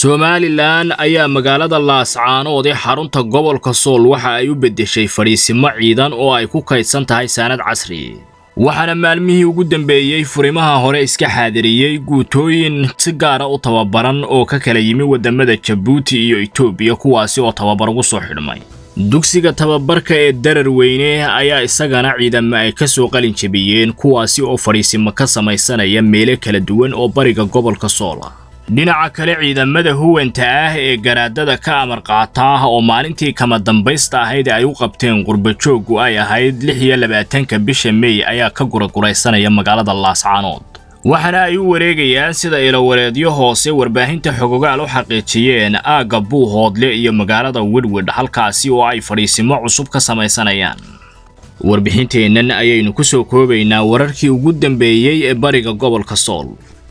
somalilan ayaa magaalada laascaanood ee xarunta gobolka sool waxa ay u beddeshay fadhiisimo ciidan oo ay ku kaydsan tahay saanad casri waxaana maalmihii ugu dambeeyey furimaha hore iska xaadiriyey guutooyin si gaara ah u tababaran oo ka kala yimi waddamada jabuuti iyo itoobiya kuwaasi oo tababar ugu soo xidhmay dugsiga tababarka ee darar weyne ayaa isagana ciidamo ay ka soo qalin jabiyeen kuwaasi oo fadhiisimo ka samaysanaya meelo kala duwan oo bariga gobolka sool ah dhinaca kale ciidamada huwanta ah ee garaadada ka amar qaata ah oo maalintii kama dambaysta ahayd ee ay u qabteen qurbajooggu ay ahayd lix iyo labaatanka bisha mey ayaa ka guraguraysanaya magaalada laascaanood waxaana ay u wareegayaan sida ilowareedyo hoose warbaahinta xogogaal u xaqiijiyeen aagga buu hoodle iyo magaalada wedwedh halkaasi oo ay fadhiisimo cusub ka samaysanayaan warbixinteennan ayaynu ku soo koobaynaa wararkii ugu dambeeyey ee bariga gobolka sool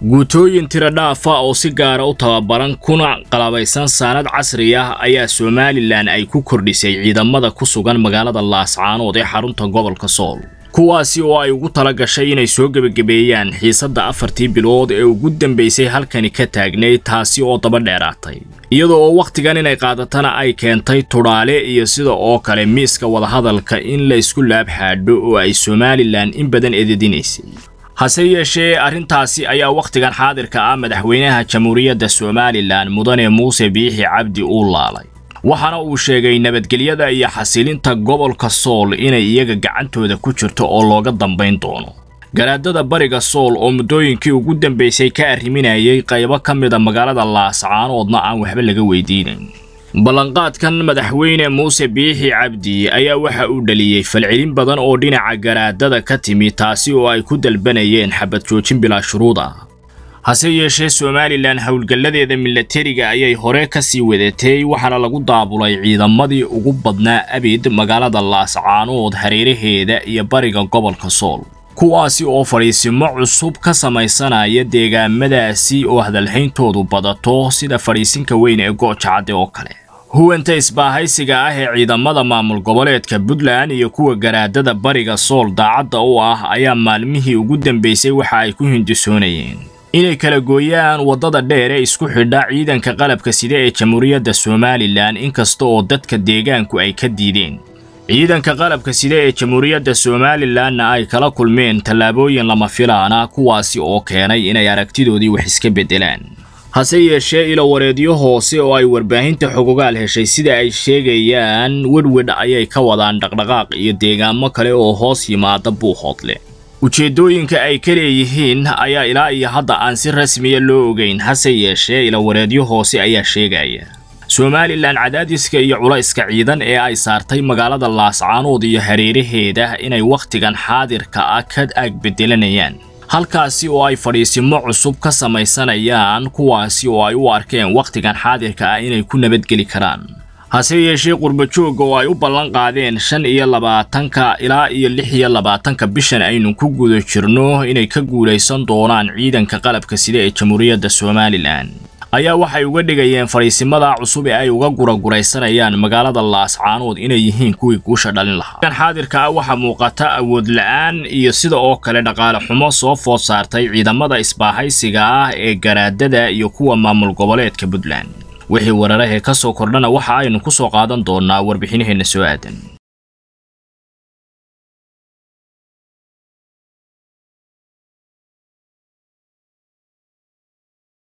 guutooyin tiro dhaafa oo si gaara ah u tababaran kuna qalabaysan saanad casri ah ayaa somalilan ay ku kordhisay ciidamada ku sugan magaalada laascaanood ee xarunta gobolka sool kuwaasi oo ay ugu tala gashay inay soo gebagabeeyaan xiisadda afartii bilood ee ugu dambaysay halkani ka taagnay taasi oo daba dheeraatay iyadoo oo wakhtigan inay qaadatana ay keentay tudhaale iyo sida oo kale miiska wadahadalka in laysku laab xaadho oo ay somalilan in badan ededinaysay hase yeeshee arrintaasi ayaa wakhtigan xaadirka ah madaxweynaha jamhuuriyadda somalilan mudane muuse biixi cabdi uu laalay waxaana uu sheegay nabadgelyada iyo xasilinta gobolka sool inay iyaga gacantooda ku jirto oo looga dambayn doono garaadada bariga sool oo muddooyinkii ugu dambaysay ka arriminayay qaybo ka mida ah magaalada laascaanoodna aan waxba laga weydiinayn ballanqaadkan madaxweyne muuse biixi cabdi ayaa waxa uu dhaliyey falcelin badan oo dhinaca garaadada ka timi taasi oo ay ku dalbanayeen xabad joojin bilaa shuruud hase yeeshee somalilan howlgalladeeda milatariga ayay hore ka sii wadatay waxaana lagu daabulay ciidamadii ugu badnaa abid magaalada laascaanood hareeraheeda iyo bariga gobolka sool kuwaasi oo fadhiisimo cusub ka samaysanaya deegaamadaasi oo hadalhayntoodu badato sida fadhiisinka weyn ee go'jacadde oo kale huwanta isbaahaysiga ah ee ciidamada maamul goboleedka puntland iyo kuwa garaadada bariga sool daacadda u ah ayaa maalmihii ugu dambeysay waxa ay ku hindisoonayeen inay kala gooyaan waddada dheer ee isku xidha ciidanka qalabka sida ee jamhuuriyadda somalilan inkasta oo dadka deegaanku ay ka diideen ciidanka qalabka sida ee jamhuuriyadda somalilanna ay kala kulmeen tallaabooyin lama filaana kuwaasi oo keenay inay aragtidoodii wax iska beddelaan hase yeeshee ilo wareedyo hoose oo ay warbaahinta xogogaal heshay sida ay sheegayaan wedhwedh ayay ka wadaan dhaqdhaqaaq iyo deegaamo kale oo hoos yimaada buuhoodle ujeeddooyinka ay ka leeyihiin ayaa ilaa iyo hadda aan si rasmiya ah loo ogeyn hase yeeshee ilo wareedyo hoose ayaa sheegaya somalilan cadaadiska iyo culayska ciidan ee ay saartay magaalada laascaanood iyo hareeraheeda inay wakhtigan xaadirka ah ka ag bedelanayaan halkaasi oo ay fadhiisimo cusub ka samaysanayaan kuwaasi oo ay u arkeen wakhtigan xaadirka ah inay ku nabadgeli karaan hase yeeshee qurbajooga oo ay u ballan qaadeen shan iyo labaatanka ilaa iyo lix iyo labaatanka bishan aynu ku guda jirno inay ka guulaysan doonaan ciidanka qalabka sida ee jamhuuriyadda somalilan ayaa waxay uga dhigayeen fariisimadaa cusub ee ay uga guraguraysanayaan magaalada laascaanood inay yihiin kuwii guusha dhalin lahaa kan xaadirka ah waxaa muuqata awood la-aan iyo sida oo kale dhaqaale xumo soo food saartay ciidamada isbaahaysiga ah ee garaadada iyo kuwa maamul goboleedka puntland wixii weerarahee ka soo kordhana waxa aynu ku soo qaadan doonnaa warbixinaheenna soo aadan